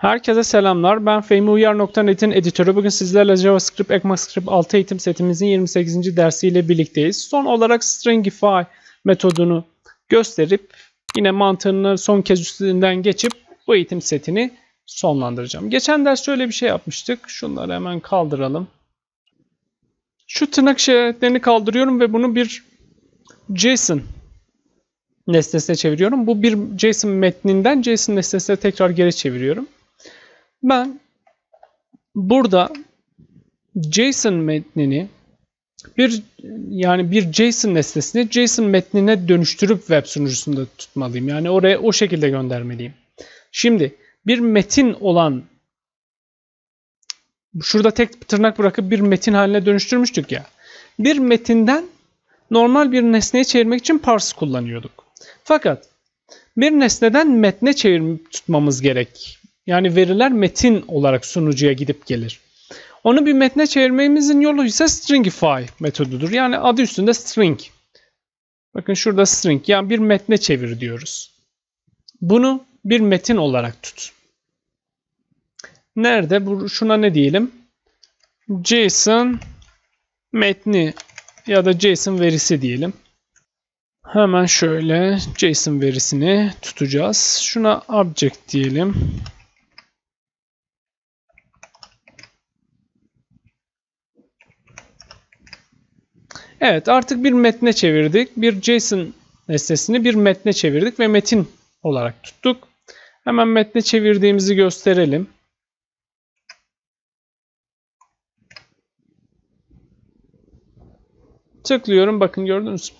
Herkese selamlar. Ben fehmiuyar.net'in editörü. Bugün sizlerle JavaScript ECMAScript 6 eğitim setimizin 28. dersiyle birlikteyiz. Son olarak stringify metodunu gösterip yine mantığını son kez üstünden geçip bu eğitim setini sonlandıracağım. Geçen ders şöyle bir şey yapmıştık. Şunları hemen kaldıralım. Şu tırnak işaretlerini kaldırıyorum ve bunu bir JSON nesnesine çeviriyorum. Bu bir JSON metninden JSON nesnesine tekrar geri çeviriyorum. Ben burada JSON metnini bir yani bir JSON nesnesini JSON metnine dönüştürüp web sunucusunda tutmalıyım. Yani oraya o şekilde göndermeliyim. Şimdi bir metin olan şurada tek tırnak bırakıp bir metin haline dönüştürmüştük ya. Bir metinden normal bir nesneye çevirmek için parse kullanıyorduk. Fakat bir nesneden metne çevirip tutmamız gerek yani veriler metin olarak sunucuya gidip gelir. Onu bir metne çevirmemizin yolu ise stringify metodudur. Yani adı üstünde string. Bakın şurada string yani bir metne çevir diyoruz. Bunu bir metin olarak tut. Nerede? Bu, şuna ne diyelim? JSON metni ya da JSON verisi diyelim. Hemen şöyle JSON verisini tutacağız. Şuna object diyelim. Evet artık bir metne çevirdik. Bir JSON nesnesini bir metne çevirdik ve metin olarak tuttuk. Hemen metne çevirdiğimizi gösterelim. Tıklıyorum bakın gördünüz mü?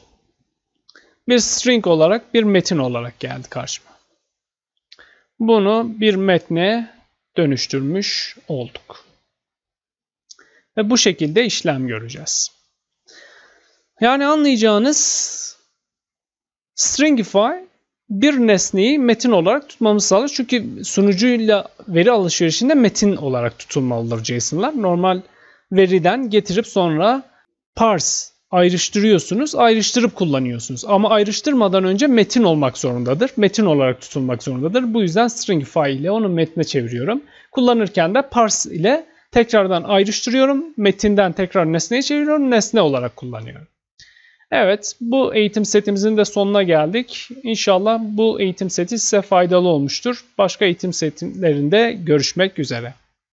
Bir string olarak bir metin olarak geldi karşıma. Bunu bir metne dönüştürmüş olduk. Ve bu şekilde işlem göreceğiz. Yani anlayacağınız Stringify bir nesneyi metin olarak tutmamızı sağlar. Çünkü sunucuyla veri alışverişinde metin olarak tutulmalıdır JSON'lar. Normal veriden getirip sonra parse ayrıştırıyorsunuz, ayrıştırıp kullanıyorsunuz. Ama ayrıştırmadan önce metin olmak zorundadır. Metin olarak tutulmak zorundadır. Bu yüzden Stringify ile onu metne çeviriyorum. Kullanırken de parse ile tekrardan ayrıştırıyorum. Metinden tekrar nesneye çeviriyorum. Nesne olarak kullanıyorum. Evet bu eğitim setimizin de sonuna geldik. İnşallah bu eğitim seti size faydalı olmuştur. Başka eğitim setlerinde görüşmek üzere.